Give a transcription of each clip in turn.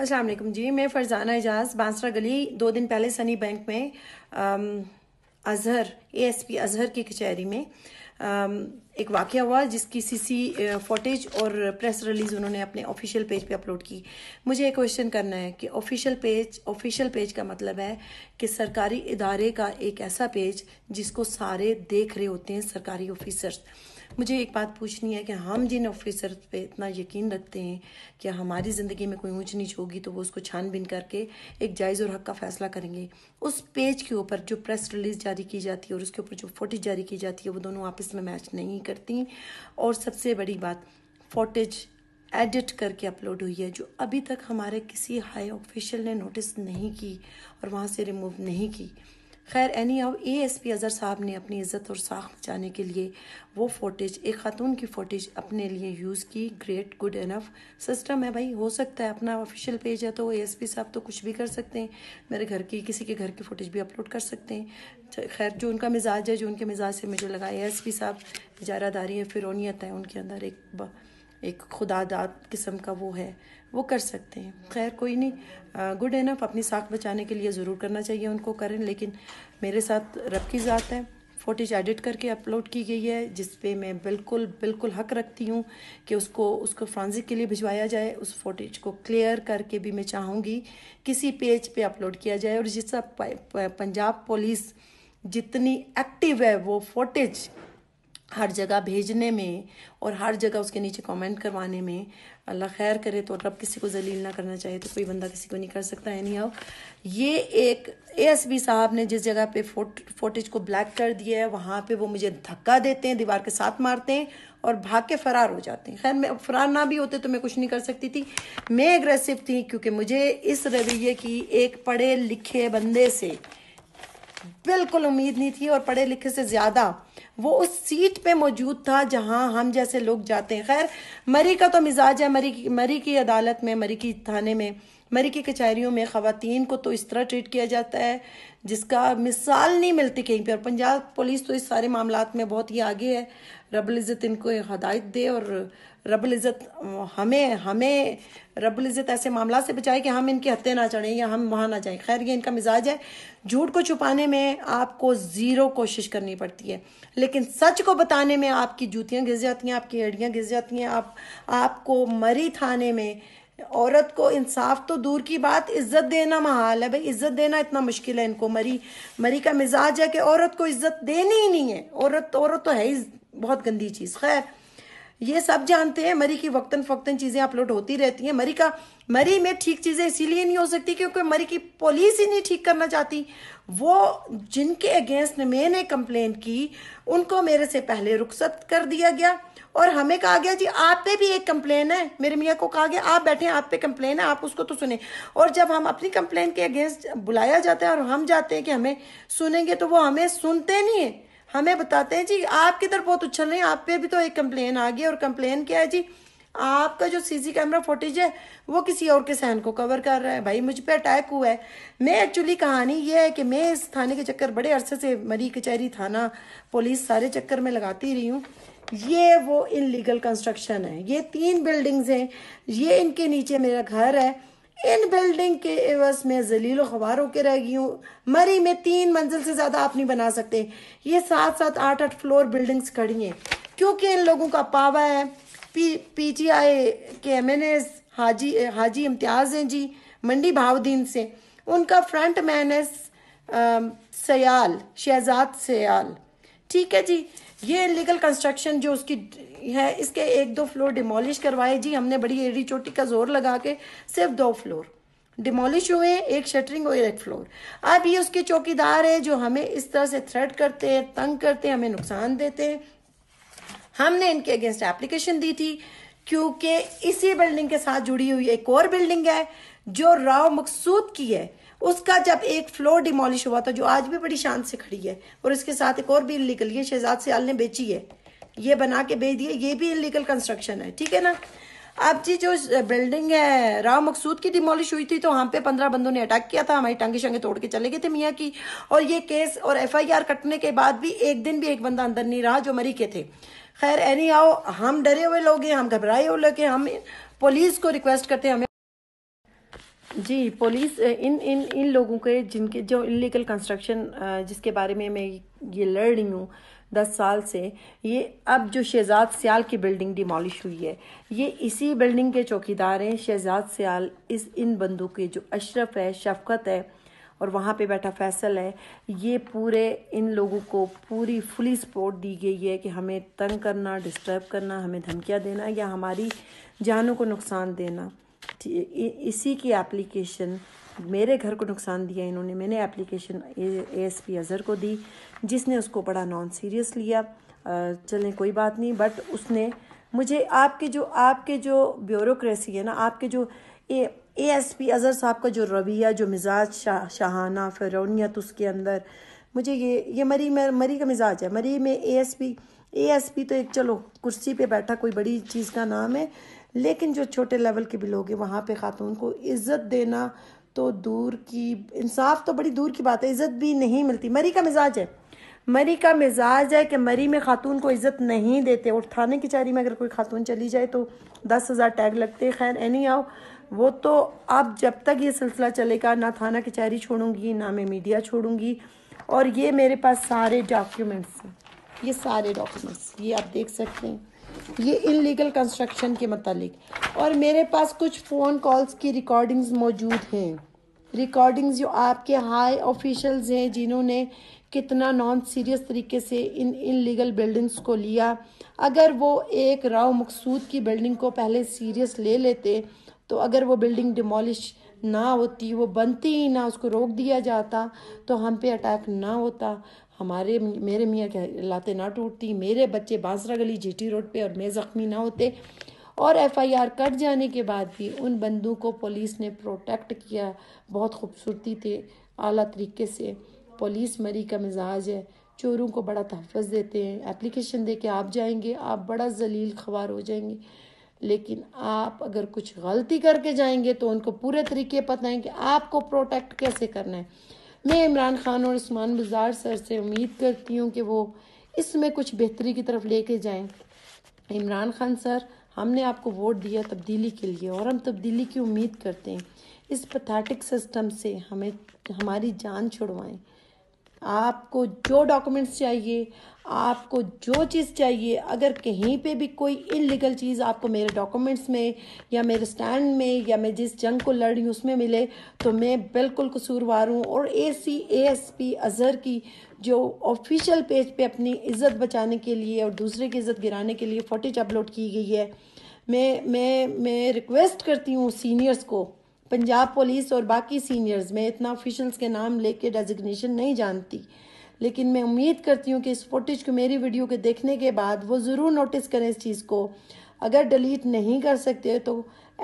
अस्सलाम वालेकुम जी मैं फरजाना एजाज बांसरा गली दो दिन पहले सनी बैंक में अजहर एएसपी अजहर की कचहरी में एक वाक़ हुआ जिसकी सीसी फोटेज और प्रेस रिलीज़ उन्होंने अपने ऑफिशियल पेज पे अपलोड की मुझे एक क्वेश्चन करना है कि ऑफिशियल पेज ऑफिशियल पेज का मतलब है कि सरकारी इदारे का एक ऐसा पेज जिसको सारे देख रहे होते हैं सरकारी ऑफिसर्स मुझे एक बात पूछनी है कि हम जिन ऑफिसर पे इतना यकीन रखते हैं कि हमारी ज़िंदगी में कोई ऊंच नीच होगी तो वो उसको छानबीन करके एक जायज़ और हक का फैसला करेंगे उस पेज के ऊपर जो प्रेस रिलीज़ जारी की जाती है और उसके ऊपर जो फोटेज जारी की जाती है वो दोनों आपस में मैच नहीं करती और सबसे बड़ी बात फोटेज एडिट करके अपलोड हुई है जो अभी तक हमारे किसी हाई ऑफिशियल ने नोटिस नहीं की और वहाँ से रिमूव नहीं की खैर anyhow A S P Azhar साहब ने अपनी इज़्ज़त और साख बचाने के लिए वो फोटेज एक ख़ातून की फोटेज अपने लिए यूज़ की ग्रेट गुड इनफ सिस्टम है भाई हो सकता है अपना ऑफिशियल पेज है तो ए एस पी साहब तो कुछ भी कर सकते हैं मेरे घर की किसी के घर की फ़ोटेज भी अपलोड कर सकते हैं खैर जो उनका मिजाज है जो उनके मिजाज से मुझे लगा ए एस पी साहब इजारादारी है फिरौनीत है उनके अंदर एक एक खुदादात किस्म का वो है वो कर सकते हैं खैर कोई नहीं गुड ना अपनी साख बचाने के लिए ज़रूर करना चाहिए उनको करें लेकिन मेरे साथ रब की ज़ात है फोटेज एडिट करके अपलोड की गई है जिस पे मैं बिल्कुल बिल्कुल हक रखती हूँ कि उसको उसको फ्रांसिक के लिए भिजवाया जाए उस फोटेज को क्लियर करके भी मैं चाहूँगी किसी पेज पे अपलोड किया जाए और जिसका पंजाब पुलिस जितनी एक्टिव है वो फोटेज हर जगह भेजने में और हर जगह उसके नीचे कमेंट करवाने में अल्लाह खैर करे तो रब किसी को जलील ना करना चाहे तो कोई बंदा किसी को नहीं कर सकता है नहीं आओ ये एक एएसबी साहब ने जिस जगह पे फोट फोटेज को ब्लैक कर दिया है वहाँ पे वो मुझे धक्का देते हैं दीवार के साथ मारते हैं और भाग के फरार हो जाते हैं खैर मैं फरार ना भी होते तो मैं कुछ नहीं कर सकती थी मैं एग्रेसिव थी क्योंकि मुझे इस रवैये की एक पढ़े लिखे बंदे से बिल्कुल उम्मीद नहीं थी और पढ़े लिखे से ज़्यादा वो उस सीट पे मौजूद था जहां हम जैसे लोग जाते हैं खैर मरी का तो मिजाज है मरी की मरी की अदालत में मरी की थाने में मरी की कचहरियों में खातन को तो इस तरह ट्रीट किया जाता है जिसका मिसाल नहीं मिलती कहीं पर पंजाब पुलिस तो इस सारे मामला में बहुत ही आगे है रबुल इज़्ज़त इनको हदायत दे और रबुल इज़्ज़त हमें हमें रबुल इज़्ज़त ऐसे मामला से बचाए कि हम इनके हत्या ना चढ़ें या हम वहाँ ना जाएं खैर ये इनका मिजाज है झूठ को छुपाने में आपको ज़ीरो कोशिश करनी पड़ती है लेकिन सच को बताने में आपकी जूतियाँ घिस जाती हैं आपकी एड़ियाँ घिस जाती हैं आप आपको मरी थाने में औरत को इंसाफ तो दूर की बात इज्जत देना महाल है भाई इज्जत देना इतना मुश्किल है इनको मरी मरी का मिजाज है कि औरत को इज्जत देनी ही नहीं है औरत औरत तो है ही बहुत गंदी चीज़ खैर ये सब जानते हैं मरी की वक्तन फक्तन चीजें अपलोड होती रहती हैं मरी का मरी में ठीक चीजें इसीलिए नहीं हो सकती क्योंकि मरी की पुलिस ही नहीं ठीक करना चाहती वो जिनके अगेंस्ट मैंने कंप्लेन की उनको मेरे से पहले रुखसत कर दिया गया और हमें कहा गया जी आप पे भी एक कंप्लेन है मेरे मियाँ को कहा गया आप बैठे आप पे कंप्लेन है आप उसको तो सुने और जब हम अपनी कंप्लेन के अगेंस्ट बुलाया जाता है और हम जाते हैं कि हमें सुनेंगे तो वो हमें सुनते नहीं है हमें बताते हैं जी आपकी तरफ बहुत उछल रहे हैं आप पे भी तो एक कंप्लेन आ गई और कंप्लेन क्या है जी आपका जो सीसी कैमरा फुटेज है वो किसी और के सहन को कवर कर रहा है भाई मुझ पर अटैक हुआ है मैं एक्चुअली कहानी ये है कि मैं इस थाने के चक्कर बड़े अरसे से मरी कचहरी थाना पुलिस सारे चक्कर में लगाती रही हूँ ये वो इनलीगल कंस्ट्रक्शन है ये तीन बिल्डिंग्स हैं ये इनके नीचे मेरा घर है इन बिल्डिंग के एवज में जलील खबार होकर रह गई हूँ मरी में तीन मंजिल से ज़्यादा आप नहीं बना सकते ये सात सात आठ आठ फ्लोर बिल्डिंग्स खड़ी हैं क्योंकि इन लोगों का पावा है पी पी टी आई के M N S Haji Haji Imtiaz हैं जी मंडी भावदीन से उनका फ्रंट मैन है सयाल शहजाद सयाल ठीक है जी ये इलीगल कंस्ट्रक्शन जो उसकी है इसके एक दो फ्लोर डिमोलिश करवाए जी हमने बड़ी एड़ी चोटी का जोर लगा के सिर्फ दो फ्लोर डिमोलिश हुए एक शटरिंग और एक फ्लोर अब ये उसके चौकीदार है जो हमें इस तरह से थ्रेट करते हैं तंग करते हैं हमें नुकसान देते हैं हमने इनके अगेंस्ट एप्लीकेशन दी थी क्योंकि इसी बिल्डिंग के साथ जुड़ी हुई एक और बिल्डिंग है जो राव मकसूद की है उसका जब एक फ्लोर डिमोलिश हुआ था जो आज भी बड़ी शान से खड़ी है और इसके साथ एक और भी इलीगल ये शहजाद सियाल ने बेची है ये बना के बेच दिए ये भी इलीगल कंस्ट्रक्शन है ठीक है ना अब जी जो बिल्डिंग है राव मकसूद की डिमोलिश हुई थी तो वहां पे पंद्रह बंदों ने अटैक किया था हमारी टांगे शंगे तोड़ के चले गए थे मियाँ की और ये केस और एफआईआर कटने के बाद भी एक दिन भी एक बंदा अंदर नहीं रहा जो मरी के थे खैर एनी आओ हम डरे हुए लोग हैं हम घबराए हुए लोग हैं हम पुलिस को रिक्वेस्ट करते हैं हमें जी पुलिस इन इन इन लोगों के जिनके जो इलीगल कंस्ट्रक्शन जिसके बारे में मैं ये लड़ रही हूँ दस साल से ये अब जो शहजाद सियाल की बिल्डिंग डिमोलिश हुई है ये इसी बिल्डिंग के चौकीदार हैं शहजाद सियाल इस इन बंदों के जो अशरफ है शफकत है और वहाँ पे बैठा फैसल है ये पूरे इन लोगों को पूरी फुली सपोर्ट दी गई है कि हमें तंग करना डिस्टर्ब करना हमें धमकियाँ देना या हमारी जानों को नुकसान देना इसी की एप्लीकेशन मेरे घर को नुकसान दिया इन्होंने मैंने application A S P Azhar को दी जिसने उसको बड़ा नॉन सीरियस लिया चलें कोई बात नहीं बट उसने मुझे आपके जो आपके जो ब्यूरोक्रेसी है ना आपके जो ए एस पी अज़हर साहब का जो रवैया जो मिजाज शा, शाहाना फिरौनीत तो उसके अंदर मुझे ये ये मरी मैं मरी का मिजाज है मरी में A S P A S P तो एक चलो कुर्सी पे बैठा कोई बड़ी चीज़ का नाम है लेकिन जो छोटे लेवल के भी लोग हैं वहाँ पे ख़ातून को इज़्ज़त देना तो दूर की इंसाफ तो बड़ी दूर की बात है इज़्ज़त भी नहीं मिलती मरी का मिजाज है मरी का मिजाज है कि मरी में खातून को इज़्ज़त नहीं देते और थाने की चारी में अगर कोई खातून चली जाए तो दस हज़ार टैग लगते खैर एनी आओ वो तो अब जब तक ये सिलसिला चलेगा ना थाना कचहरी छोड़ूंगी ना मैं मीडिया छोड़ूंगी और ये मेरे पास सारे डॉक्यूमेंट्स हैं ये सारे डॉक्यूमेंट्स ये आप देख सकते हैं ये लीगल कंस्ट्रक्शन के मतलब और मेरे पास कुछ फ़ोन कॉल्स की रिकॉर्डिंग्स मौजूद हैं रिकॉर्डिंग्स जो आपके हाई ऑफिशल्स हैं जिन्होंने कितना नॉन सीरियस तरीके से इन इन लीगल बिल्डिंग्स को लिया अगर वो एक राव मकसूद की बिल्डिंग को पहले सीरियस ले लेते तो अगर वो बिल्डिंग डिमोलिश ना होती वो बनती ही ना उसको रोक दिया जाता तो हम पे अटैक ना होता हमारे मेरे मियाँ के लाते ना टूटती मेरे बच्चे बांसरा गली जीटी रोड पे और मैं ज़ख्मी ना होते और एफआईआर कट जाने के बाद भी उन बंदों को पुलिस ने प्रोटेक्ट किया बहुत खूबसूरती थे आला तरीके से पुलिस मरी का मिजाज है चोरों को बड़ा तहफ़ देते हैं एप्लीकेशन दे के आप जाएंगे आप बड़ा जलील खबार हो जाएंगे लेकिन आप अगर कुछ गलती करके जाएंगे तो उनको पूरे तरीके पता है कि आपको प्रोटेक्ट कैसे करना है मैं इमरान खान और उस्मान बाज़ार सर से उम्मीद करती हूँ कि वो इसमें कुछ बेहतरी की तरफ लेके जाएं इमरान खान सर हमने आपको वोट दिया तब्दीली के लिए और हम तब्दीली की उम्मीद करते हैं इस पथाटिक सिस्टम से हमें हमारी जान छुड़वाएं आपको जो डॉक्यूमेंट्स चाहिए आपको जो चीज़ चाहिए अगर कहीं पे भी कोई इलीगल चीज़ आपको मेरे डॉक्यूमेंट्स में या मेरे स्टैंड में या मैं जिस जंग को लड़ रही हूँ उसमें मिले तो मैं बिल्कुल कसूरवार हूँ और A C S P Azhar की जो ऑफिशियल पेज पे अपनी इज़्ज़त बचाने के लिए और दूसरे की इज़्ज़त गिराने के लिए फोटेज अपलोड की गई है मैं मैं मैं रिक्वेस्ट करती हूँ सीनियर्स को पंजाब पुलिस और बाकी सीनियर्स में इतना ऑफिशल्स के नाम लेके डेजिग्नेशन नहीं जानती लेकिन मैं उम्मीद करती हूँ कि इस फुटेज को मेरी वीडियो के देखने के बाद वो ज़रूर नोटिस करें इस चीज़ को अगर डिलीट नहीं कर सकते तो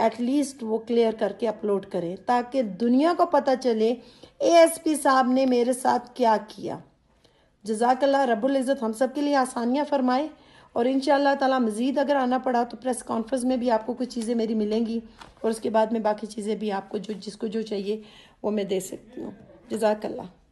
एटलीस्ट वो क्लियर करके अपलोड करें ताकि दुनिया को पता चले एएसपी साहब ने मेरे साथ क्या किया जजाकल्ला रबुल इज़्ज़त हम सब के लिए आसानियाँ फरमाए और इन ताला मज़ीद अगर आना पड़ा तो प्रेस कॉन्फ्रेंस में भी आपको कुछ चीज़ें मेरी मिलेंगी और उसके बाद में बाकी चीज़ें भी आपको जो जिसको जो चाहिए वो मैं दे सकती हूँ जजाकल्ला